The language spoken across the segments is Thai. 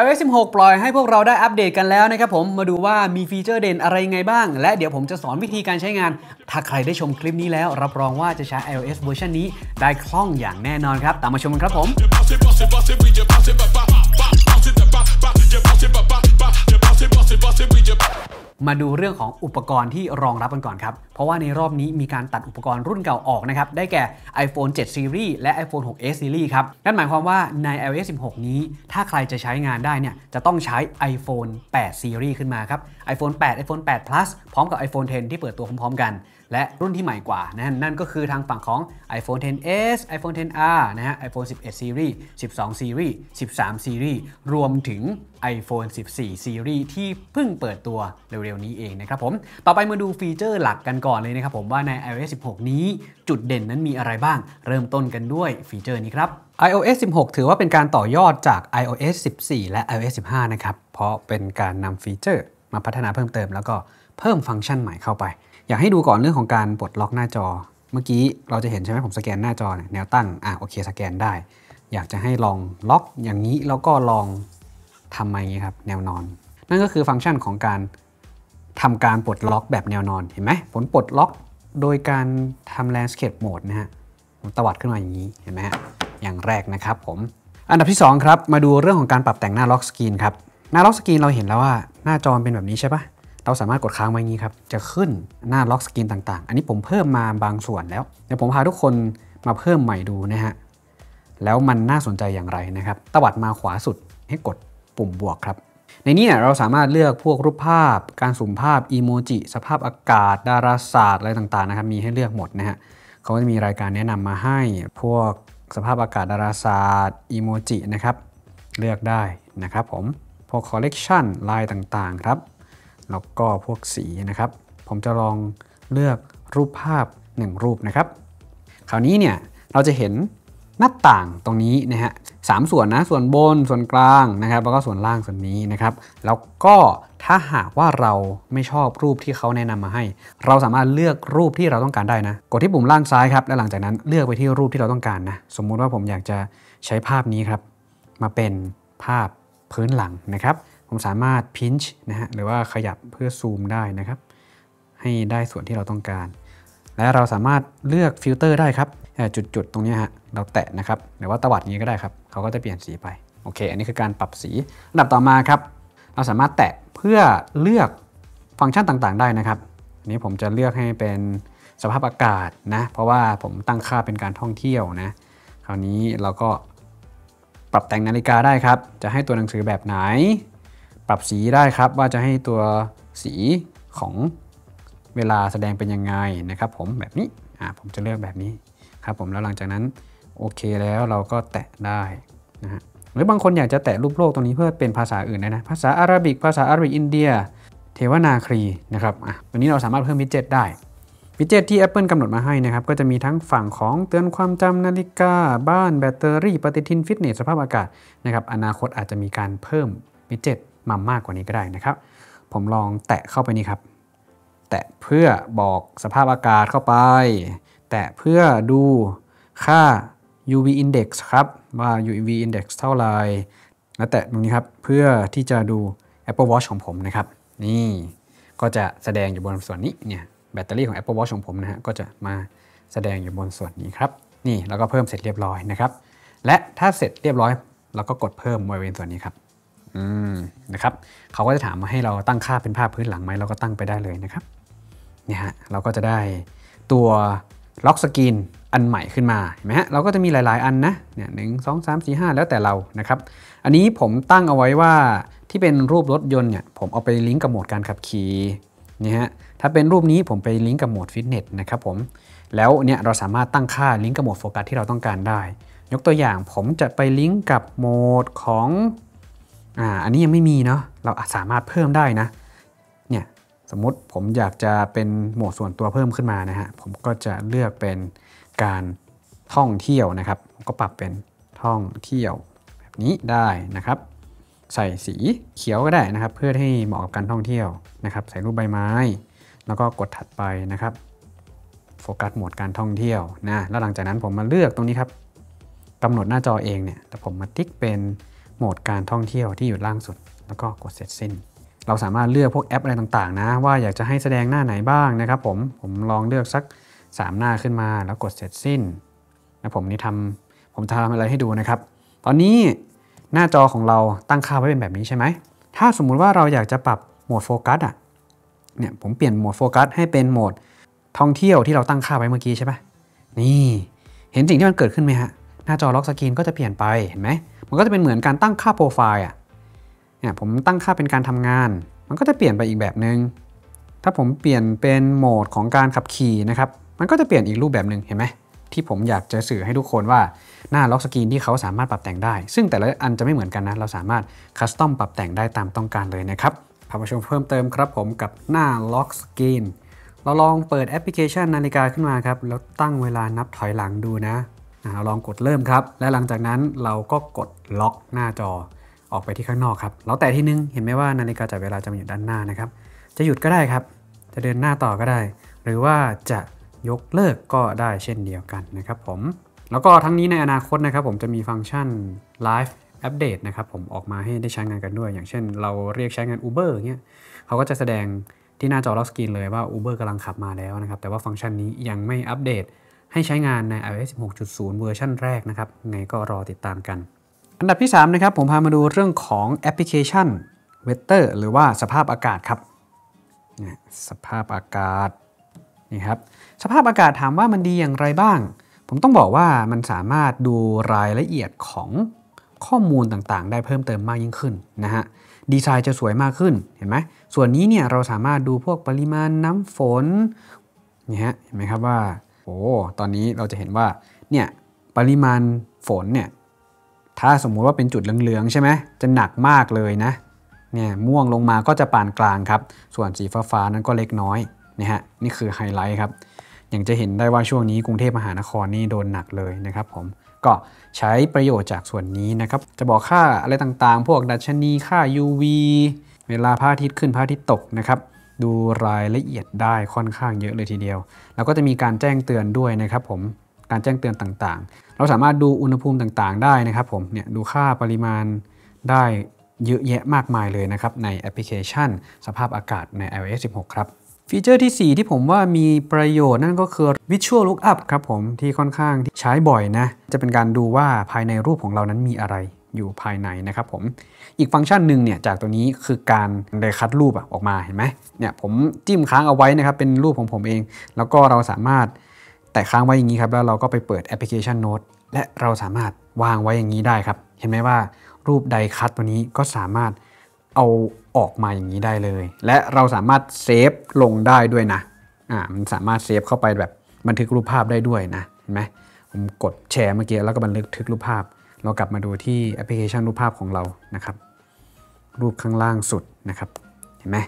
iOS 16 ปล่อยให้พวกเราได้อัปเดตกันแล้วนะครับผม มาดูว่ามีฟีเจอร์เด่นอะไรไงบ้าง และเดี๋ยวผมจะสอนวิธีการใช้งาน ถ้าใครได้ชมคลิปนี้แล้ว รับรองว่าจะใช้ iOS เวอร์ชันนี้ได้คล่องอย่างแน่นอนครับ ตามมาชมกันครับผมมาดูเรื่องของอุปกรณ์ที่รองรับกันก่อนครับ เพราะว่าในรอบนี้มีการตัดอุปกรณ์รุ่นเก่าออกนะครับ ได้แก่ iPhone 7 Series และ iPhone 6s Series ครับ นั่นหมายความว่าใน iOS 16 นี้ ถ้าใครจะใช้งานได้เนี่ย จะต้องใช้ iPhone 8 Series ขึ้นมาครับ iPhone 8 iPhone 8 Plus พร้อมกับ iPhone 10 ที่เปิดตัวพร้อมๆกันและรุ่นที่ใหม่กว่านะนั่นก็คือทางฝั่งของ iPhone 10s iPhone 10r นะฮะ iPhone 11 series 12 series 13 series รวมถึง iPhone 14 series ที่เพิ่งเปิดตัวเร็วๆนี้เองนะครับผม ต่อไปมาดูฟีเจอร์หลักกันก่อนเลยนะครับผมว่าใน iOS 16 นี้จุดเด่นนั้นมีอะไรบ้าง เริ่มต้นกันด้วยฟีเจอร์นี้ครับ iOS 16 ถือว่าเป็นการต่อยอดจาก iOS 14 และ iOS 15 นะครับ เพราะเป็นการนำฟีเจอร์มาพัฒนาเพิ่มเติม แล้วก็เพิ่มฟังก์ชันใหม่เข้าไปอยากให้ดูก่อนเรื่องของการปลดล็อกหน้าจอ เมื่อกี้เราจะเห็นใช่ไหมผมสแกนหน้าจอเนี่ยแนวตั้ง อ่ะโอเคสแกนได้ อยากจะให้ลองล็อกอย่างนี้แล้วก็ลองทำมาอย่างนี้ครับแนวนอน นั่นก็คือฟังก์ชันของการทำการปลดล็อกแบบแนวนอนเห็นไหมผลปลดล็อกโดยการทำ landscape mode นะฮะผมตวัดขึ้นมาอย่างนี้เห็นไหมฮะอย่างแรกนะครับผมอันดับที่2ครับมาดูเรื่องของการปรับแต่งหน้าล็อกสกรีนครับหน้าล็อกสกรีนเราเห็นแล้วว่าหน้าจอเป็นแบบนี้ใช่ปะเราสามารถกดค้างไว้งี้ครับ จะขึ้นหน้าล็อกสกรีนต่าง ๆ อันนี้ผมเพิ่มมาบางส่วนแล้ว เดี๋ยวผมพาทุกคนมาเพิ่มใหม่ดูนะฮะ แล้วมันน่าสนใจอย่างไรนะครับ ตวัดมาขวาสุดให้กดปุ่มบวกครับ ในนี้เราสามารถเลือกพวกรูปภาพ การสุ่มภาพอีโมจิ สภาพอากาศดาราศาสตร์อะไรต่างๆนะครับ มีให้เลือกหมดนะฮะเขาจะมีรายการแนะนำมาให้พวกสภาพอากาศดาราศาสตร์อีโมจินะครับ เลือกได้นะครับ ผมพวกคอลเลกชันลายต่างๆครับแล้วก็พวกสีนะครับ ผมจะลองเลือกรูปภาพ 1 รูปนะครับ คราวนี้เนี่ยเราจะเห็นหน้าต่างตรงนี้นะฮะสามส่วนนะ ส่วนบน ส่วนกลางนะครับ แล้วก็ส่วนล่างส่วนนี้นะครับ แล้วก็ถ้าหากว่าเราไม่ชอบรูปที่เขาแนะนำมาให้ เราสามารถเลือกรูปที่เราต้องการได้นะ กดที่ปุ่มล่างซ้ายครับ แล้วหลังจากนั้นเลือกไปที่รูปที่เราต้องการนะ สมมุติว่าผมอยากจะใช้ภาพนี้ครับ มาเป็นภาพพื้นหลังนะครับมสามารถพินช์นะฮะหรือว่าขยับเพื่อซูมได้นะครับ ให้ได้ส่วนที่เราต้องการ และเราสามารถเลือกฟิลเตอร์ได้ครับจุด ๆ ตรงนี้ฮะเราแตะนะครับหรือว่าตวัดนี้ก็ได้ครับเขาก็จะเปลี่ยนสีไป โอเค อันนี้คือการปรับสีระดับต่อมาครับ เราสามารถแตะเพื่อเลือกฟังก์ชันต่างๆ ได้นะครับอันนี้ผมจะเลือกให้เป็นสภาพอากาศนะเพราะว่าผมตั้งค่าเป็นการท่องเที่ยวนะ คราวนี้เราก็ปรับแต่งนาฬิกาได้ครับ จะให้ตัวหนังสือแบบไหนปรับสีได้ครับว่าจะให้ตัวสีของเวลาแสดงเป็นยังไงนะครับผมแบบนี้อ่าผมจะเลือกแบบนี้ครับผมแล้วหลังจากนั้นโอเคแล้วเราก็แตะได้นะฮะหรือบางคนอยากจะแตะรูปโลกตรงนี้เพื่อเป็นภาษาอื่นนะนะภาษาอาหรับิกภาษาอาหรับิกอินเดีย เทวนาครีนะครับอ่ะวันนี้เราสามารถเพิ่มวิจเจตได้วิจเจตที่ Apple กำหนดมาให้นะครับก็จะมีทั้งฝั่งของเตือนความจำนาฬิกา บ้านแบตเตอรี่ ปฏิทินฟิตเนสสภาพอากาศนะครับอนาคตอาจจะมีการเพิ่มวิจเจตมามากกว่านี้ก็ได้นะครับ ผมลองแตะเข้าไปนี่ครับ แตะเพื่อบอกสภาพอากาศเข้าไป แตะเพื่อดูค่า UV index ครับว่า UV index เท่าไรแล้วแตะตรงนี้ครับเพื่อที่จะดู Apple Watch ของผมนะครับ นี่ก็จะแสดงอยู่บนส่วนนี้เนี่ยแบตเตอรี่ของ Apple Watch ของผมนะฮะก็จะมาแสดงอยู่บนส่วนนี้ครับ นี่แล้วก็เพิ่มเสร็จเรียบร้อยนะครับ และถ้าเสร็จเรียบร้อยเราก็กดเพิ่มบริเวณส่วนนี้ครับนะครับเขาก็จะถามมาให้เราตั้งค่าเป็นภาพพื้นหลังไหมเราก็ตั้งไปได้เลยนะครับเนี่ยฮะเราก็จะได้ตัวล็อกสกรีนอันใหม่ขึ้นมาเห็นไหมฮะเราก็จะมีหลายๆอันนะเนี่ยหนึ่งสองสามสี่ห้าแล้วแต่เรานะครับอันนี้ผมตั้งเอาไว้ว่าที่เป็นรูปรถยนต์เนี่ยผมเอาไปลิงก์กับโหมดการขับขี่นี่ฮะถ้าเป็นรูปนี้ผมไปลิงก์กับโหมดฟิตเนสนะครับผมแล้วเนี่ยเราสามารถตั้งค่าลิงก์กับโหมดโฟกัสที่เราต้องการได้ ยกตัวอย่างผมจะไปลิงก์กับโหมดของอ่าอันนี้ยังไม่มีเนาะเราสามารถเพิ่มได้นะเนี่ยสมมติผมอยากจะเป็นหมวดส่วนตัวเพิ่มขึ้นมานะฮะผมก็จะเลือกเป็นการท่องเที่ยวนะครับ ก็ปรับเป็นท่องเที่ยวแบบนี้ได้นะครับ ใส่สีเขียวก็ได้นะครับ เพื่อให้เหมาะกับการท่องเที่ยวนะครับ ใส่รูปใบไม้ แล้วก็กดถัดไปนะครับโฟกัสโหมดการท่องเที่ยวนะแล้วหลังจากนั้นผมมาเลือกตรงนี้ครับกำหนดหน้าจอเองเนี่ยแต่ผมมาติ๊กเป็นหมดการท่องเที่ยวที่อยู่ล่างสุด แล้วก็กดเสร็จสิ้น เราสามารถเลือกพวกแอปอะไรต่างๆนะ ว่าอยากจะให้แสดงหน้าไหนบ้างนะครับผมผมลองเลือกสัก 3 หน้าขึ้นมาแล้วกดเสร็จสิ้นนะผมนี่ทำผมทำอะไรให้ดูนะครับ ตอนนี้หน้าจอของเราตั้งค่าไว้เป็นแบบนี้ใช่ไหมถ้าสมมุติว่าเราอยากจะปรับโหมดโฟกัสอ่ะเนี่ยผมเปลี่ยนโหมดโฟกัสให้เป็นโหมดท่องเที่ยวที่เราตั้งค่าไว้เมื่อกี้ใช่ไหมนี่เห็นสิ่งที่มันเกิดขึ้นไหมฮะหน้าจอล็อกสกรีนก็จะเปลี่ยนไปเห็นไหมมันก็จะเป็นเหมือนการตั้งค่าโปรไฟล์อ่ะ เนี่ยผมตั้งค่าเป็นการทำงาน มันก็จะเปลี่ยนไปอีกแบบหนึง่ง ถ้าผมเปลี่ยนเป็นโหมดของการขับขี่นะครับ มันก็จะเปลี่ยนอีกรูปแบบหนึ่งเห็นไหม ที่ผมอยากจะสื่อให้ทุกคนว่าหน้าล็อกสกรีนที่เขาสามารถปรับแต่งได้ ซึ่งแต่ละอันจะไม่เหมือนกันนะเราสามารถคัสตอมปรับแต่งได้ตามต้องการเลยนะครับพามาชมเพิ่มเติมครับ ผมกับหน้าล็อกสกรีนเราลองเปิดแอปพลิเคชันนาฬิกาขึ้นมาครับแล้วตั้งเวลานับถอยหลังดูนะเราลองกดเริ่มครับ และหลังจากนั้นเราก็กดล็อกหน้าจอออกไปที่ข้างนอกครับแล้วแต่ที่นึงเห็นไหมว่านาฬิกาจับเวลาจะมาอยู่ด้านหน้านะครับจะหยุดก็ได้ครับ จะเดินหน้าต่อก็ได้ หรือว่าจะยกเลิกก็ได้เช่นเดียวกันนะครับผมแล้วก็ทั้งนี้ในอนาคตนะครับผมจะมีฟังก์ชัน Live อัปเดตนะครับผมออกมาให้ได้ใช้งานกันด้วย อย่างเช่นเราเรียกใช้งาน Uber เงี้ยเขาก็จะแสดงที่หน้าจอล็อกสกรีนเลยว่า Uber กำลังขับมาแล้วนะครับแต่ว่าฟังก์ชันนี้ยังไม่อัปเดตให้ใช้งานใน iOS 16.0 เวอร์ชันแรกนะครับไงก็รอติดตามกัน อันดับที่3นะครับ ผมพามาดูเรื่องของแอปพลิเคชันเวเตอร์หรือว่าสภาพอากาศครับ สภาพอากาศนี่ครับสภาพอากาศถามว่ามันดีอย่างไรบ้าง ผมต้องบอกว่ามันสามารถดูรายละเอียดของข้อมูลต่างๆ ได้เพิ่มเติมมากยิ่งขึ้นนะฮะดีไซน์จะสวยมากขึ้นเห็นไหมส่วนนี้เนี่ยเราสามารถดูพวกปริมาณน้ำฝนนี่ฮะเห็นไหมครับว่าโอ้ตอนนี้เราจะเห็นว่าเนี่ยปริมาณฝนเนี่ยถ้าสมมุติว่าเป็นจุดเหลือง ๆ ใช่ไหมจะหนักมากเลยนะเนี่ยม่วงลงมาก็จะปานกลางครับส่วนสีฟ้า ๆ นั้นก็เล็กน้อย นี่ฮะนี่คือไฮไลท์ครับอย่างจะเห็นได้ว่าช่วงนี้กรุงเทพมหานครนี่โดนหนักเลยนะครับผมก็ใช้ประโยชน์จากส่วนนี้นะครับจะบอกค่าอะไรต่างๆ พวกดัชนีค่า UV เวลาพระอาทิตย์ขึ้นพระอาทิตย์ตกนะครับดูรายละเอียดได้ค่อนข้างเยอะเลยทีเดียว แล้วก็จะมีการแจ้งเตือนด้วยนะครับผมการแจ้งเตือนต่างๆ เราสามารถดูอุณหภูมิต่าง ๆได้นะครับผมเนี่ยดูค่าปริมาณได้เยอะแยะมากมายเลยนะครับในแอปพลิเคชันสภาพอากาศใน iOS 16 ครับฟีเจอร์ที่ 4 ที่ผมว่ามีประโยชน์นั่นก็คือ Visual Lookup ครับผมที่ค่อนข้างใช้บ่อยนะจะเป็นการดูว่าภายในรูปของเรานั้นมีอะไรอยู่ภายในนะครับผมอีกฟังก์ชันหนึ่งเนี่ยจากตัวนี้คือการไดคัดรูปออกมาเห็นไหมเนี่ยผมจิ้มค้างเอาไว้นะครับเป็นรูปของผมเอง แล้วก็เราสามารถแตะค้างไว้อย่างนี้ครับแล้วเราก็ไปเปิดแอปพลิเคชันโน้ตและเราสามารถวางไว้อย่างนี้ได้ครับเห็นไหมว่ารูปไดคัตตัวนี้ก็สามารถเอาออกมาอย่างนี้ได้เลย และเราสามารถเซฟลงได้ด้วยนะอ่ามันสามารถเซฟเข้าไปแบบบันทึกรูปภาพได้ด้วยนะเห็นไหมผมกดแชร์เมื่อกี้แล้วก็บันทึกรูปภาพเรากลับมาดูที่แอปพลิเคชันรูปภาพของเรานะครับรูปข้างล่างสุดนะครับเห็นไหม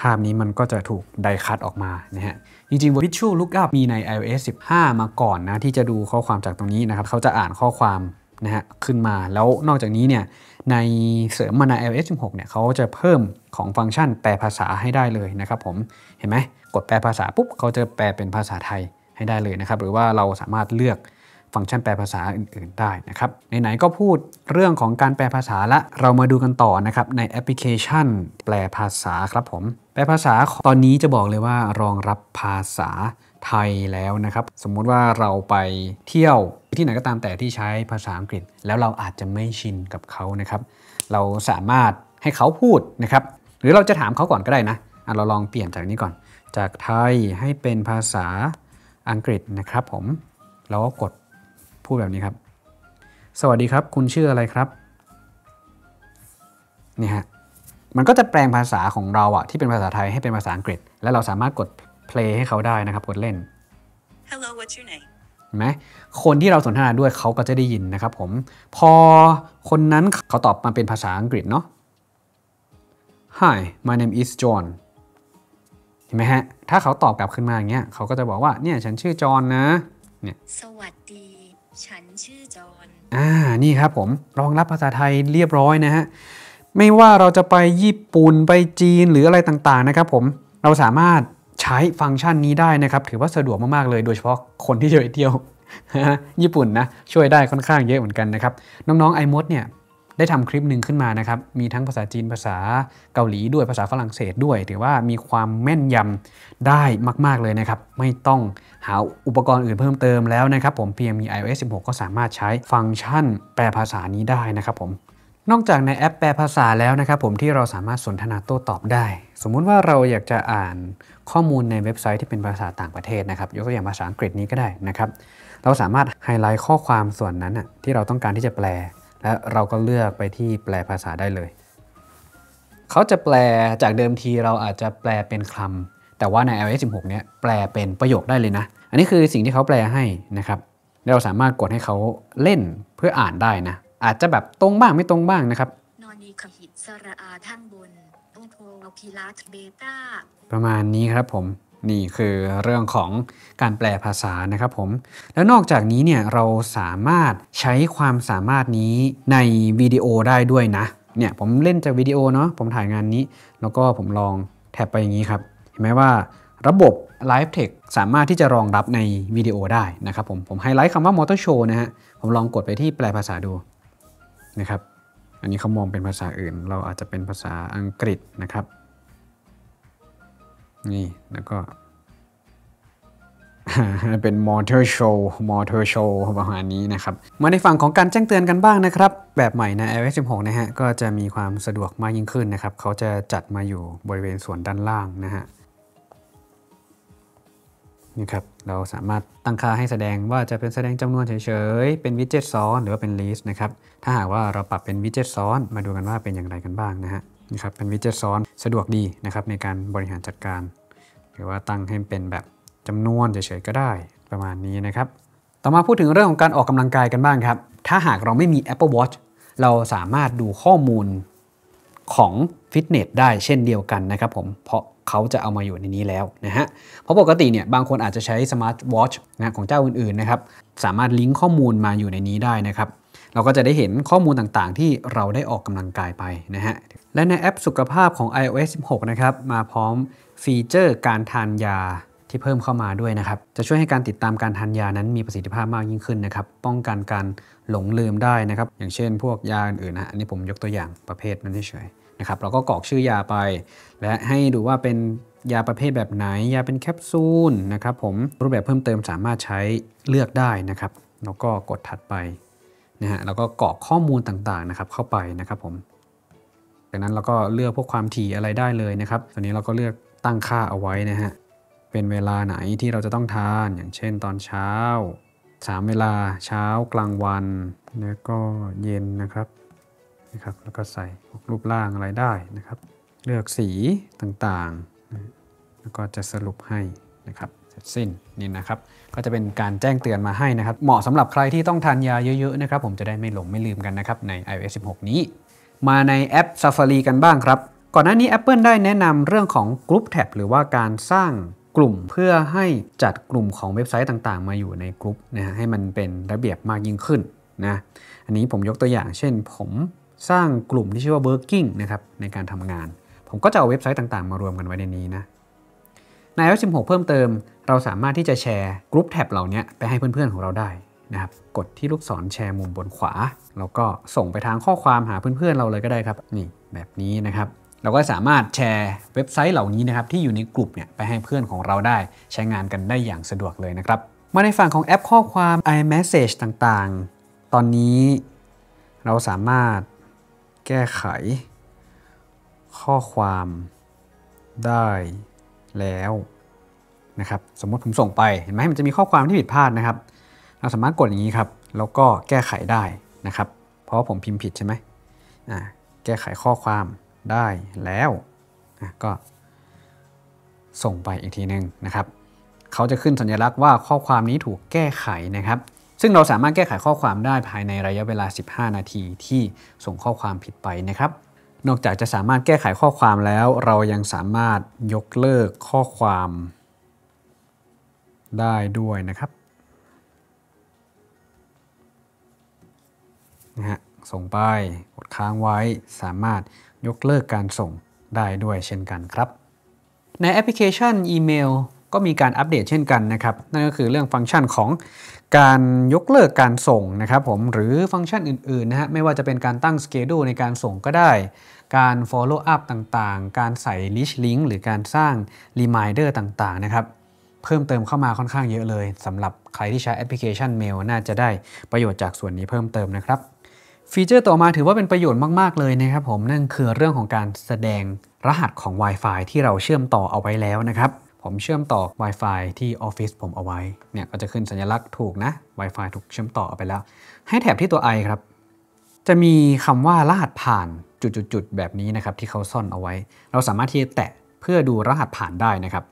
ภาพนี้มันก็จะถูกไดคัตออกมานะฮะจริงๆ Visual Lookup มีใน iOS 15 มาก่อนนะที่จะดูข้อความจากตรงนี้นะครับเขาจะอ่านข้อความนะฮะขึ้นมา แล้วนอกจากนี้เนี่ยในเสริมมาใน iOS 16เนี่ยเขาจะเพิ่มของฟังก์ชันแปลภาษาให้ได้เลยนะครับผมเห็นไหมกดแปลภาษาปุ๊บเขาจะแปลเป็นภาษาไทยให้ได้เลยนะครับหรือว่าเราสามารถเลือกฟังก์ชันแปลภาษาอื่นๆ ได้นะครับไหนๆก็พูดเรื่องของการแปลภาษาละเรามาดูกันต่อนะครับในแอปพลิเคชัน แปลภาษาครับผมแปลภาษาตอนนี้จะบอกเลยว่า รองรับภาษาไทยแล้วนะครับ สมมุติว่าเราไปเที่ยว ที่ไหนก็ตามแต่ที่ใช้ภาษาอังกฤษ แล้วเราอาจจะไม่ชินกับเขานะครับ เราสามารถให้เขาพูดนะครับ หรือเราจะถามเขาก่อนก็ได้นะะเราลองเปลี่ยนจากนี้ก่อน จากไทยให้เป็นภาษาอังกฤษนะครับผมเราก็กดพูดแบบนี้ครับ สวัสดีครับ คุณชื่ออะไรครับ นี่ฮะ มันก็จะแปลงภาษาของเราอะที่เป็นภาษาไทยให้เป็นภาษาอังกฤษ และเราสามารถกด play ให้เขาได้นะครับ กดเล่น Hello what's your name เห็นไหม คนที่เราสนทนาด้วยเขาก็จะได้ยินนะครับผม พอคนนั้นเขาตอบมาเป็นภาษาอังกฤษเนาะ Hi my name is John เห็นไหมฮะ ถ้าเขาตอบกลับขึ้นมาอย่างเงี้ย เขาก็จะบอกว่า เนี่ยฉันชื่อจอห์นนะ เนี่ย สวัสดีฉันชื่อจอนอ่านี่ครับผม รองรับภาษาไทยเรียบร้อยนะฮะไม่ว่าเราจะไปญี่ปุ่น ไปจีนหรืออะไรต่างๆนะครับผมเราสามารถใช้ฟังก์ชันนี้ได้นะครับถือว่าสะดวกมาก ๆ เลยโดยเฉพาะคนที่จะไปเที่ยว ญี่ปุ่นนะช่วยได้ค่อนข้างเยอะเหมือนกันนะครับน้องๆไอมดเนี่ยได้ทำคลิปหนึ่งขึ้นมานะครับ มีทั้งภาษาจีน ภาษาเกาหลีด้วย ภาษาฝรั่งเศส ด้วย ถือว่ามีความแม่นยำได้มาก ๆ เลยนะครับ ไม่ต้องหาอุปกรณ์อื่นเพิ่มเติมแล้วนะครับผม เพียงมี iOS 16 ก็สามารถใช้ฟังก์ชันแปลภาษานี้ได้นะครับผม นอกจากในแอปแปลภาษาแล้วนะครับผมที่เราสามารถสนทนาโต้ตอบได้ สมมุติว่าเราอยากจะอ่านข้อมูลในเว็บไซต์ที่เป็นภาษาต่างประเทศนะครับ ยกตัวอย่างภาษาอังกฤษนี้ก็ได้นะครับ เราสามารถไฮไลท์ข้อความส่วนนั้นที่เราต้องการที่จะแปลและเราก็เลือกไปที่แปลภาษาได้เลย เขาจะแปลจากเดิมทีเราอาจจะแปลเป็นคำ แต่ว่าใน iOS 16เนี้ยแปลเป็นประโยคได้เลยนะ อันนี้คือสิ่งที่เขาแปลให้นะครับเราสามารถกดให้เขาเล่นเพื่ออ่านได้นะ อาจจะแบบตรงบ้างไม่ตรงบ้างนะครับ ประมาณนี้ครับผมนี่คือเรื่องของการแปลภาษานะครับผมแล้วนอกจากนี้เนี่ยเราสามารถใช้ความสามารถนี้ในวิดีโอได้ด้วยนะเนี่ยผมเล่นจากวิดีโอเนาะผมถ่ายงานนี้แล้วก็ผมลองแท็บไปอย่างนี้ครับ เห็นไหมว่าระบบ Live t e x t สามารถที่จะรองรับในวิดีโอได้นะครับผมผมไฮไลท์คำว่า Motor Show นะฮะผมลองกดไปที่แปลภาษาดูนะครับ อันนี้เขามองเป็นภาษาอื่น เราอาจจะเป็นภาษาอังกฤษนะครับนี่ แล้วก็ เป็นมอเตอร์โชว์มอเตอร์โชว์ประมาณนี้นะครับมาในฝั่งของการแจ้งเตือนกันบ้างนะครับแบบใหม่นะ iOS 16นะฮะก็จะมีความสะดวกมากยิ่งขึ้นนะครับเขาจะจัดมาอยู่บริเวณส่วนด้านล่างนะฮะนี่ครับเราสามารถตั้งค่าให้แสดงว่าจะเป็นแสดงจำนวนเฉย ๆ เป็นวิดเจ็ตซ้อนหรือว่าเป็นลิสต์นะครับถ้าหากว่าเราปรับเป็นวิดเจ็ตซ้อนมาดูกันว่าเป็นอย่างไรกันบ้างนะฮะนะครับเป็นวิดเจ็ตซ้อนสะดวกดีนะครับในการบริหารจัดการ หรือว่าตั้งให้เป็นแบบจำนวนเฉยๆก็ได้ประมาณนี้นะครับ ต่อมาพูดถึงเรื่องของการออกกำลังกายกันบ้างครับถ้าหากเราไม่มี Apple Watch เราสามารถดูข้อมูลของฟิตเนสได้เช่นเดียวกันนะครับผมเพราะเขาจะเอามาอยู่ในนี้แล้วนะฮะเพราะปกติเนี่ยบางคนอาจจะใช้สมาร์ทวอชนะของเจ้าอื่น ๆนะครับ สามารถลิงก์ข้อมูลมาอยู่ในนี้ได้นะครับเราก็จะได้เห็นข้อมูลต่างๆ ที่เราได้ออกกำลังกายไปนะฮะ และในแอปสุขภาพของ iOS 16นะครับมาพร้อมฟีเจอร์การทานยาที่เพิ่มเข้ามาด้วยนะครับจะช่วยให้การติดตามการทานยานั้นมีประสิทธิภาพมากยิ่งขึ้นนะครับป้องกันการหลงลืมได้นะครับอย่างเช่นพวกยาอื่นๆนะอันนี้ผมยกตัวอย่างประเภทนั้นเฉยๆนะครับเราก็กรอกชื่อยาไป และให้ดูว่าเป็นยาประเภทแบบไหน ยาเป็นแคปซูลนะครับผมรูปแบบเพิ่มเติมสามารถใช้เลือกได้นะครับแล้วก็กดถัดไปนะฮะแล้วก็กรอกข้อมูลต่างๆนะครับ เข้าไปนะครับผมจากนั้นเราก็เลือกพวกความถี่อะไรได้เลยนะครับตอนนี้เราก็เลือกตั้งค่าเอาไว้นะฮะเป็นเวลาไหนที่เราจะต้องทานอย่างเช่นตอนเช้า3เวลาเช้ากลางวันแล้วก็เย็นนะครับนะครับ แล้วก็ใส่พวกรูปร่างอะไรได้นะครับ เลือกสีต่างๆแล้วก็จะสรุปให้นะครับสิ้นนี่นะครับก็จะเป็นการแจ้งเตือนมาให้นะครับเหมาะสำหรับใครที่ต้องทานยาเยอะๆนะครับผมจะได้ไม่หลงไม่ลืมกันนะครับใน iOS 16 นี้ มาในแอป Safari กันบ้างครับก่อนหน้านี้ Apple ได้แนะนำเรื่องของ Group t a บหรือว่าการสร้างกลุ่มเพื่อให้จัดกลุ่มของเว็บไซต์ต่าง ๆ มาอยู่ในกลุ่มนะฮะให้มันเป็นระเบียบมากยิ่งขึ้นนะอันนี้ผมยกตัวอย่าง เช่น ผมสร้างกลุ่มที่ชื่อว่า Working นะครับในการทำงาน ผมก็จะเอาเว็บไซต์ต่าง ๆมารวมกันไว้ในนี้นะใน iOS 16 เพิ่มเติม เราสามารถที่จะแชร์กรุ๊ปแท็บเหล่านี้ไปให้เพื่อนๆของเราได้นะครับ กดที่ลูกศรแชร์มุมบนขวา แล้วก็ส่งไปทางข้อความหาเพื่อนๆเราเลยก็ได้ครับ นี่แบบนี้นะครับ เราก็สามารถแชร์เว็บไซต์เหล่านี้นะครับ ที่อยู่ในกลุ่มเนี่ยไปให้เพื่อนของเราได้ใช้งานกันได้อย่างสะดวกเลยนะครับ มาในฝั่งของแอปข้อความ iMessage ต่างๆ ตอนนี้ เราสามารถแก้ไขข้อความได้แล้วนะครับสมมติผมส่งไปเห็นไหมมันจะมีข้อความที่ผิดพลาดนะครับ เราสามารถกดอย่างนี้ครับแล้วก็แก้ไขได้นะครับ เพราะผมพิมพ์ผิดใช่ไหมแก้ไขข้อความได้แล้วก็ส่งไปอีกทีหนึ่งนะครับ เขาจะขึ้นสัญลักษณ์ว่าข้อความนี้ถูกแก้ไขนะครับ ซึ่งเราสามารถแก้ไขข้อความได้ภายในระยะเวลา 15 นาทีที่ส่งข้อความผิดไปนะครับนอกจากจะสามารถแก้ไขข้อความแล้ว เรายังสามารถยกเลิกข้อความได้ด้วยนะครับนะฮะส่งไปกดค้างไว้สามารถยกเลิกการส่งได้ด้วยเช่นกันครับ ในแอปพลิเคชันอีเมลก็มีการอัปเดตเช่นกันนะครับนั่นก็คือเรื่องฟังก์ชันของการยกเลิกการส่งนะครับ ผมหรือฟังก์ชันอื่นๆนะฮะไม่ว่าจะเป็นการตั้งสเกดูในการส่งก็ได้ การ follow up ต่างๆ การใส่ลิชล link หรือการสร้าง reminder ต่างๆนะครับ เพิ่มเติมเข้ามาค่อนข้างเยอะเลยสำหรับใครที่ใช้แอปพลิเคชันเมลน่าจะได้ประโยชน์จากส่วนนี้เพิ่มเติมนะครับ ฟีเจอร์ต่อมาถือว่าเป็นประโยชน์มากๆเลยนะครับ ผมนั่นคือเรื่องของการแสดงรหัสของ Wi-Fi ที่เราเชื่อมต่อเอาไว้แล้วนะครับผมเชื่อมต่อ Wi-Fi ที่ออฟฟิศผมเอาไว้ เนี่ยก็จะขึ้นสัญลักษณ์ถูกนะ Wi-Fi ถูกเชื่อมต่อไปแล้ว ให้แถบที่ตัว i ครับ จะมีคำว่ารหัสผ่านจุดๆแบบนี้นะครับที่เขาซ่อนเอาไว้ เราสามารถที่จะแตะเพื่อดูรหัสผ่านได้นะครับ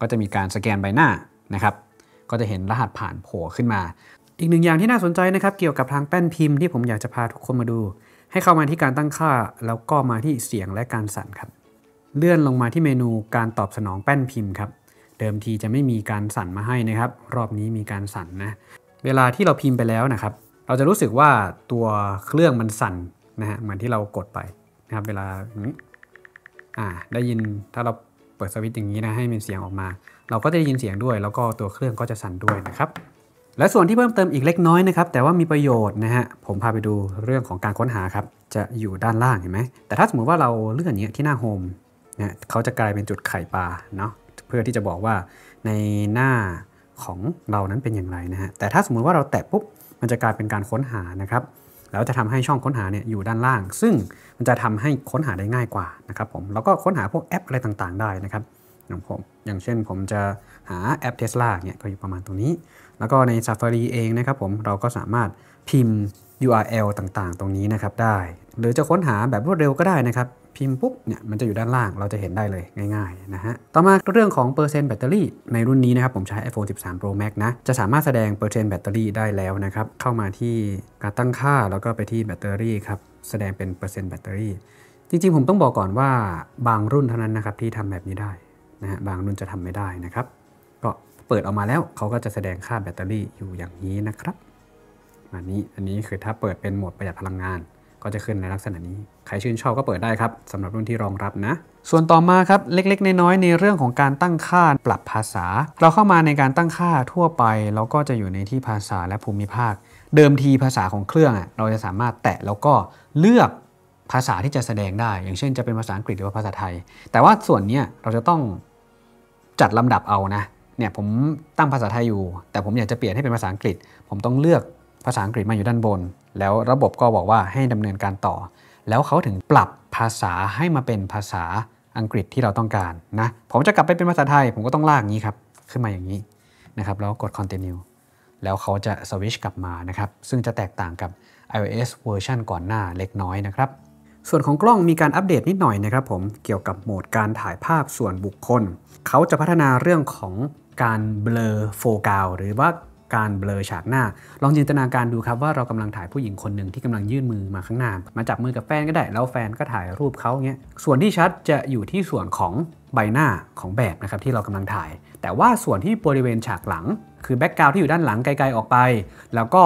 ก็จะมีการสแกนใบหน้านะครับ ก็จะเห็นรหัสผ่านโผล่ขึ้นมา อีกหนึ่งอย่างที่น่าสนใจนะครับเกี่ยวกับทางแป้นพิมพ์ที่ผมอยากจะพาทุกคนมาดู ให้เข้ามาที่การตั้งค่า แล้วก็มาที่เสียงและการสั่นครับเลื่อนลงมาที่เมนูการตอบสนองแป้นพิมพ์ครับ เดิมทีจะไม่มีการสั่นมาให้นะครับ รอบนี้มีการสั่นนะ เวลาที่เราพิมพ์ไปแล้วนะครับ เราจะรู้สึกว่าตัวเครื่องมันสั่นนะฮะเหมือนที่เรากดไปนะครับ เวลาอ่าได้ยิน ถ้าเราเปิดสวิตช์อย่างนี้นะ ให้มีเสียงออกมา เราก็จะได้ยินเสียงด้วย แล้วก็ตัวเครื่องก็จะสั่นด้วยนะครับ และส่วนที่เพิ่มเติมอีกเล็กน้อยนะครับ แต่ว่ามีประโยชน์นะฮะ ผมพาไปดูเรื่องของการค้นหาครับ จะอยู่ด้านล่างเห็นไหม แต่ถ้าสมมติว่าเราเลื่อนอย่างเงี้ยที่หน้าโฮมนะเขาจะกลายเป็นจุดไข่ปลาเนาะเพื่อที่จะบอกว่าในหน้าของเรานั้นเป็นอย่างไรนะฮะแต่ถ้าสมมุติว่าเราแตะปุ๊บมันจะกลายเป็นการค้นหานะครับ แล้วจะทำให้ช่องค้นหาเนี่ยอยู่ด้านล่าง ซึ่งมันจะทำให้ค้นหาได้ง่ายกว่านะครับผมแล้วก็ค้นหาพวกแอปอะไรต่างๆ ได้นะครับอย่างผมอย่างเช่นผมจะหาแอปเทสลาเนี่ยก็อยู่ประมาณตรงนี้แล้วก็ใน Safari เองนะครับผมเราก็สามารถพิมพ์ URL ต่างๆ ตรงนี้นะครับ ได้ หรือจะค้นหาแบบรวดเร็วก็ได้นะครับพิมพ์ปุ๊บเนี่ยมันจะอยู่ด้านล่างเราจะเห็นได้เลยง่ายๆนะฮะต่อมาเรื่องของเปอร์เซ็นต์แบตเตอรี่ในรุ่นนี้นะครับผมใช้ iPhone 13 Pro Max นะจะสามารถแสดงเปอร์เซ็นต์แบตเตอรี่ได้แล้วนะครับเข้ามาที่การตั้งค่าแล้วก็ไปที่แบตเตอรี่ครับแสดงเป็นเปอร์เซ็นต์แบตเตอรี่ จริงๆผมต้องบอกก่อนว่าบางรุ่นเท่านั้นนะครับที่ทำแบบนี้ได้นะฮะบางรุ่นจะทำไม่ได้นะครับก็เปิดออกมาแล้วเขาก็จะแสดงค่าแบตเตอรี่อยู่อย่างนี้นะครับอันนี้อันนี้คือถ้าเปิดเป็นโหมดประหยัดพลังงานก็จะขึ้นในลักษณะนี้ ใครชื่นชอบก็เปิดได้ครับสำหรับรุ่นที่รองรับนะ ส่วนต่อมาครับเล็กๆ น้อยๆในเรื่องของการตั้งค่าปรับภาษา เราเข้ามาในการตั้งค่าทั่วไป แล้วก็จะอยู่ในที่ภาษาและภูมิภาค เดิมทีภาษาของเครื่อง เราจะสามารถแตะแล้วก็เลือกภาษาที่จะแสดงได้ อย่างเช่นจะเป็นภาษาอังกฤษหรือว่าภาษาไทย แต่ว่าส่วนนี้เราจะต้องจัดลำดับเอานะ เนี่ยผมตั้งภาษาไทยอยู่ แต่ผมอยากจะเปลี่ยนให้เป็นภาษาอังกฤษ ผมต้องเลือกภาษาอังกฤษมาอยู่ด้านบนแล้วระบบก็บอกว่าให้ดำเนินการต่อ แล้วเขาถึงปรับภาษาให้มาเป็นภาษาอังกฤษที่เราต้องการนะ ผมจะกลับไปเป็นภาษาไทย ผมก็ต้องลากงี้ครับขึ้นมาอย่างนี้นะครับแล้วกด continue แล้วเขาจะสวิชกลับมานะครับซึ่งจะแตกต่างกับ iOS เวอร์ชันก่อนหน้าเล็กน้อยนะครับ ส่วนของกล้องมีการอัปเดตนิดหน่อยนะครับ ผมเกี่ยวกับโหมดการถ่ายภาพส่วนบุคคลเขาจะพัฒนาเรื่องของการเบลอโฟกัสหรือว่าการเบลอฉากหน้า ลองจินตนาการดูครับว่าเรากำลังถ่ายผู้หญิงคนหนึ่งที่กำลังยื่นมือมาข้างหน้า มาจับมือกับแฟนก็ได้แล้วแฟนก็ถ่ายรูปเขาเงี้ย ส่วนที่ชัดจะอยู่ที่ส่วนของใบหน้าของแบบนะครับที่เรากำลังถ่าย แต่ว่าส่วนที่บริเวณฉากหลัง คือแบ็กกราวที่อยู่ด้านหลังไกลๆออกไป แล้วก็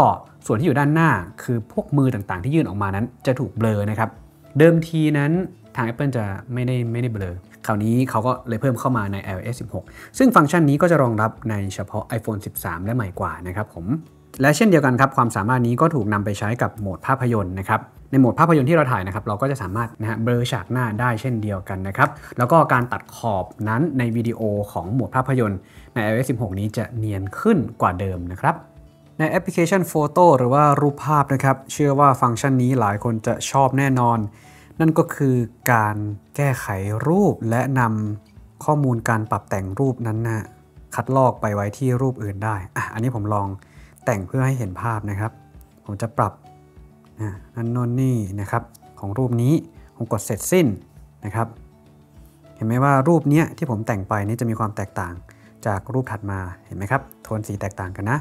ส่วนที่อยู่ด้านหน้า คือพวกมือต่างๆ ที่ยื่นออกมานั้น จะถูกเบลอนะครับ เดิมทีนั้นทาง Apple จะไม่ได้ไม่ได้เบลอคราวนี้เขาก็เลยเพิ่มเข้ามาใน iOS 16 ซึ่งฟังก์ชันนี้ก็จะรองรับในเฉพาะ iPhone 13 และใหม่กว่านะครับผม และเช่นเดียวกันครับความสามารถนี้ก็ถูกนำไปใช้กับโหมดภาพยนตร์นะครับ ในโหมดภาพยนตร์ที่เราถ่ายนะครับเราก็จะสามารถนะฮะเบลอฉากหน้าได้เช่นเดียวกันนะครับ แล้วก็การตัดขอบนั้นในวิดีโอของโหมดภาพยนตร์ใน iOS 16 นี้จะเนียนขึ้นกว่าเดิมนะครับ ในแอปพลิเคชันโฟโต้หรือว่ารูปภาพนะครับเชื่อว่าฟังก์ชันนี้หลายคนจะชอบแน่นอนนั่นก็คือการแก้ไขรูปและนำข้อมูลการปรับแต่งรูปนั้นนะคัดลอกไปไว้ที่รูปอื่นได้อ่ะอันนี้ผมลองแต่งเพื่อให้เห็นภาพนะครับ ผมจะปรับนั่นน่นนี่นะครับ ของรูปนี้ผมกดเสร็จสิ้นนะครับ เห็นไหมว่ารูปนี้ที่ผมแต่งไปนี่จะมีความแตกต่างจากรูปถัดมาเห็นไหมครับ โทนสีแตกต่างกันนะ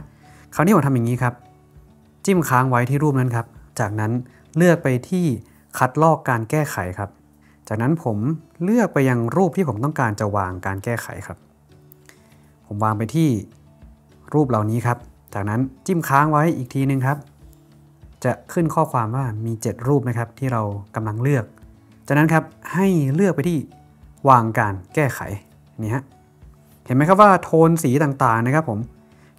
คราวนี้ผมทำอย่างนี้ครับ จิ้มค้างไว้ที่รูปนั้นครับ จากนั้นเลือกไปที่คัดลอกการแก้ไขครับ จากนั้นผมเลือกไปยังรูปที่ผมต้องการจะวางการแก้ไขครับ ผมวางไปที่รูปเหล่านี้ครับ จากนั้นจิ้มค้างไว้อีกทีนึงครับ จะขึ้นข้อความว่ามี 7 รูปนะครับที่เรากำลังเลือก จากนั้นครับให้เลือกไปที่วางการแก้ไขนี่ฮะ เห็นไหมครับว่าโทนสีต่างๆนะครับ ผม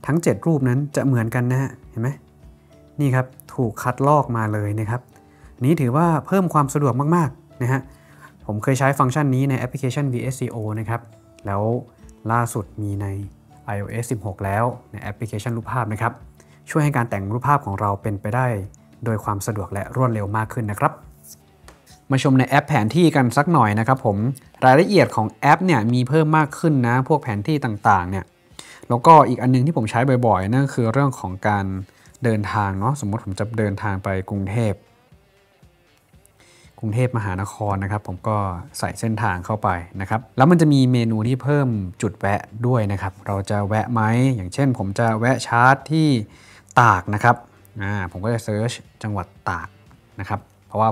ทั้ง 7 รูปนั้นจะเหมือนกันนะฮะเห็นไหมนี่ครับถูกคัดลอกมาเลยนะครับนี้ถือว่าเพิ่มความสะดวกมากๆนะฮะ ผมเคยใช้ฟังก์ชันนี้ในแอปพลิเคชัน VSCO นะครับ แล้วล่าสุดมีใน iOS 16 แล้วในแอปพลิเคชันรูปภาพนะครับ ช่วยให้การแต่งรูปภาพของเราเป็นไปได้ โดยความสะดวกและรวดเร็วมากขึ้นนะครับ มาชมในแอปแผนที่กันสักหน่อยนะครับผม รายละเอียดของแอปเนี่ยมีเพิ่มมากขึ้นนะ พวกแผนที่ต่างๆเนี่ย แล้วก็อีกอันนึงที่ผมใช้บ่อยๆ นั่นคือเรื่องของการเดินทางเนาะ สมมติผมจะเดินทางไปกรุงเทพกรุงเทพมหานครนะครับผมก็ใส่เส้นทางเข้าไปนะครับแล้วมันจะมีเมนูที่เพิ่มจุดแวะด้วยนะครับเราจะแวะไหมอย่างเช่น ผมจะแวะชาร์จที่ตากนะครับอ่าผมก็จะเซิร์ชจังหวัดตากนะครับเพราะว่า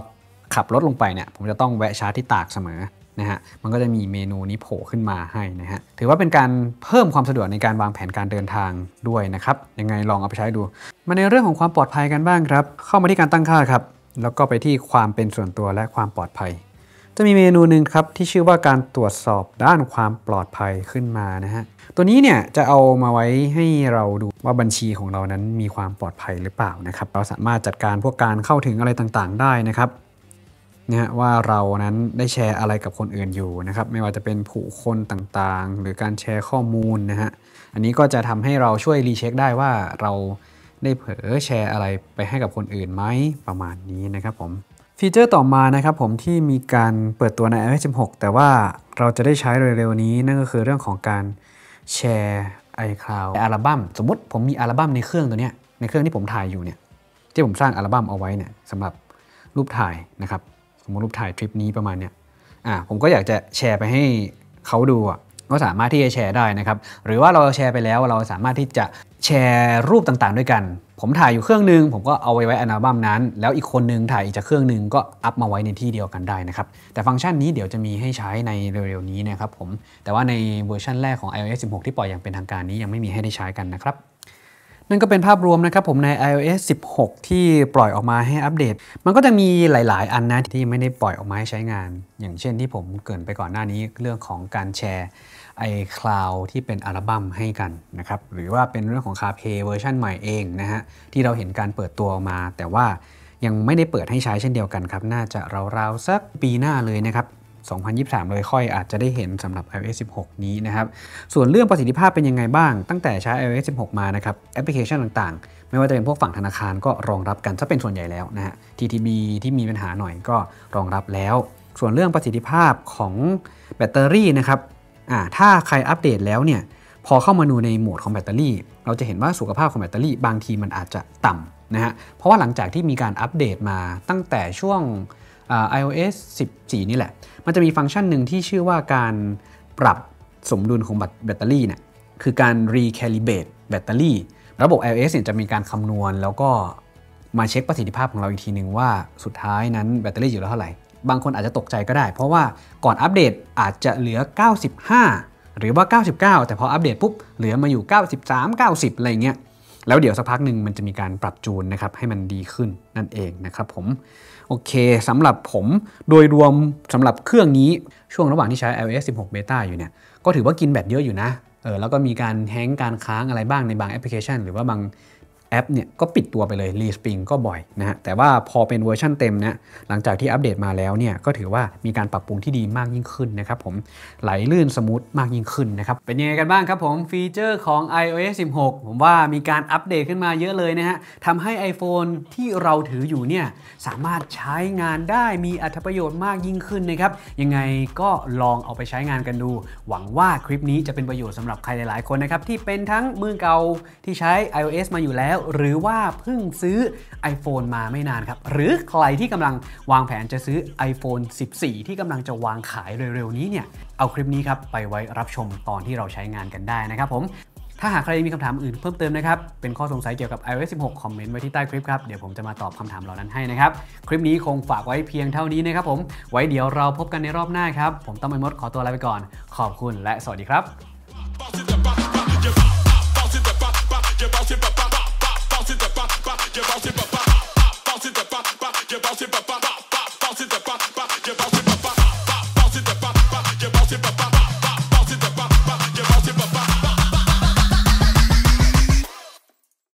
ขับรถลงไปเนี่ยผมจะต้องแวะชาร์จที่ตากเสมอนะฮะมันก็จะมีเมนูนี้โผล่ขึ้นมาให้นะฮะถือว่าเป็นการเพิ่มความสะดวกในการวางแผนการเดินทางด้วยนะครับยังไงลองเอาไปใช้ดูมาในเรื่องของความปลอดภัยกันบ้างครับ เข้ามาที่การตั้งค่าครับแล้วก็ไปที่ความเป็นส่วนตัวและความปลอดภัย จะมีเมนูหนึ่งครับที่ชื่อว่าการตรวจสอบด้านความปลอดภัยขึ้นมานะฮะ ตัวนี้เนี่ยจะเอามาไว้ให้เราดูว่าบัญชีของเรานั้นมีความปลอดภัยหรือเปล่านะครับ เราสามารถจัดการพวกการเข้าถึงอะไรต่างๆได้นะครับนะว่าเรานั้นได้แชร์อะไรกับคนอื่นอยู่นะครับ ไม่ว่าจะเป็นผู้คนต่างๆหรือการแชร์ข้อมูลนะฮะ อันนี้ก็จะทำให้เราช่วยรีเช็คได้ว่าเราได้เผลอแชร์อะไรไปให้กับคนอื่นไหมประมาณนี้นะครับผมฟีเจอร์ต่อมานะครับ ผมที่มีการเปิดตัวใน iOS 16แต่ว่าเราจะได้ใช้เร็วๆนี้นั่นก็คือเรื่องของการแชร์ไอคลาวอัลบั้มสมมติผมมีอัลบั้มในเครื่องตัวเนี้ยในเครื่องที่ผมถ่ายอยู่เนี่ย ที่ผมสร้างอัลบั้มเอาไว้เนี่ยสำหรับรูปถ่ายนะครับสมมติรูปถ่ายทริปนี้ประมาณเนี้ยอ่าผมก็อยากจะแชร์ไปให้เขาดูอ่ะก็สามารถที่จะแชร์ได้นะครับหรือว่าเราแชร์ไปแล้วเราสามารถที่จะแชร์รูปต่าง ๆด้วยกัน ผมถ่ายอยู่เครื่องนึง ผมก็เอาไว้ไว้อัลบั้มนั้น แล้วอีกคนนึงถ่ายอีกจากเครื่องนึงก็อัพมาไว้ในที่เดียวกันได้นะครับแต่ฟังก์ชันนี้เดี๋ยวจะมีให้ใช้ในเร็วๆนี้นะครับผมแต่ว่าในเวอร์ชันแรกของ iOS 16 ที่ปล่อยอย่างเป็นทางการนี้ยังไม่มีให้ได้ใช้กันนะครับนั่นก็เป็นภาพรวมนะครับผมใน iOS 16 ที่ปล่อยออกมาให้อัปเดต มันก็จะมีหลาย ๆอันนะที่ไม่ได้ปล่อยออกมาให้ใช้งาน อย่างเช่นที่ผมเกินไปก่อนหน้านี้เรื่องของการแชร์ไอคลาวที่เป็นอัลบั้มให้กันนะครับหรือว่าเป็นเรื่องของคาเพย์เวอร์ชันใหม่เองนะฮะที่เราเห็นการเปิดตัวออกมา แต่ว่ายังไม่ได้เปิดให้ใช้เช่นเดียวกันครับน่าจะราวๆสักปีหน้าเลยนะครับ2023 เลยค่อยอาจจะได้เห็นสำหรับ iOS 16 นี้นะครับส่วนเรื่องประสิทธิภาพเป็นยังไงบ้าง ตั้งแต่ใช้ iOS 16มานะครับแอปพลิเคชันต่าง ๆ ไม่ว่าจะเป็นพวกฝั่งธนาคารก็รองรับกันซะเป็นส่วนใหญ่แล้วนะฮะ TTB ที่มีปัญหาหน่อยก็รองรับแล้ว ส่วนเรื่องประสิทธิภาพของแบตเตอรี่นะครับอ่าถ้าใครอัปเดตแล้วเนี่ยพอเข้ามาดูในโหมดของแบตเตอรี่ เราจะเห็นว่าสุขภาพของแบตเตอรี่บางทีมันอาจจะต่ำนะฮะเพราะว่าหลังจากที่มีการอัปเดตมาตั้งแต่ช่วง iOS 14 นี่แหละ มันจะมีฟังก์ชันหนึ่งที่ชื่อว่าการปรับสมดุลของแบตเตอรี่เนี่ยคือการ recalibrate แบตเตอรี่ ระบบ iOS เนี่ยจะมีการคำนวณ แล้วก็มาเช็คประสิทธิภาพของเราอีกทีหนึ่งว่าสุดท้ายนั้นแบตเตอรี่อยู่แล้วเท่าไหร่บางคนอาจจะตกใจก็ได้เพราะว่าก่อนอัปเดตอาจจะเหลือ 95 หรือว่า 99 แต่พออัปเดตปุ๊บ เหลือมาอยู่ 93 90 อะไรเงี้ย แล้วเดี๋ยวสักพักหนึ่งมันจะมีการปรับจูนนะครับให้มันดีขึ้นนั่นเองนะครับผม โอเคสำหรับผมโดยรวมสำหรับเครื่องนี้ช่วงระหว่างที่ใช้ iOS 16 Beta อยู่เนี่ยก็ถือว่ากินแบตเยอะอยู่นะเออแล้วก็มีการแฮงการค้างอะไรบ้างในบางแอปพลิเคชัน หรือว่าบางแอปเนี่ยก็ปิดตัวไปเลย รีสปริงก็บ่อยนะฮะแต่ว่าพอเป็นเวอร์ชันเต็มนะหลังจากที่อัปเดตมาแล้วเนี่ยก็ถือว่ามีการปรับปรุงที่ดีมากยิ่งขึ้นนะครับผมไหลลื่นสมูทมากยิ่งขึ้นนะครับเป็นยังไงกันบ้างครับผมฟีเจอร์ของ iOS 16 ผมว่ามีการอัปเดตขึ้นมาเยอะเลยนะฮะทำให้ iPhone ที่เราถืออยู่เนี่ยสามารถใช้งานได้มีอัตประโยชน์มากยิ่งขึ้นนะครับยังไงก็ลองเอาไปใช้งานกันดู หวังว่าคลิปนี้จะเป็นประโยชน์สำหรับใครหลายๆ คนนะครับที่เป็นทั้งมือเก่าที่ใช้ iOS มาอยู่แล้วหรือว่าเพิ่งซื้อ iPhone มาไม่นานครับหรือใครที่กำลังวางแผนจะซื้อ iPhone 14 ที่กำลังจะวางขายเร็วๆนี้เนี่ยเอาคลิปนี้ครับไปไว้รับชมตอนที่เราใช้งานกันได้นะครับผมถ้าหากใครมีคำถามอื่นเพิ่มเติมนะครับเป็นข้อสงสัยเกี่ยวกับ iOS 16 คอมเมนต์ไว้ที่ใต้คลิปครับเดี๋ยวผมจะมาตอบคำถามเหล่านั้นให้นะครับคลิปนี้คงฝากไว้เพียงเท่านี้นะครับผมไว้เดี๋ยวเราพบกันในรอบหน้าครับผมต้อมไอมด ขอตัวลาไปก่อน ขอบคุณและสวัสดีครับ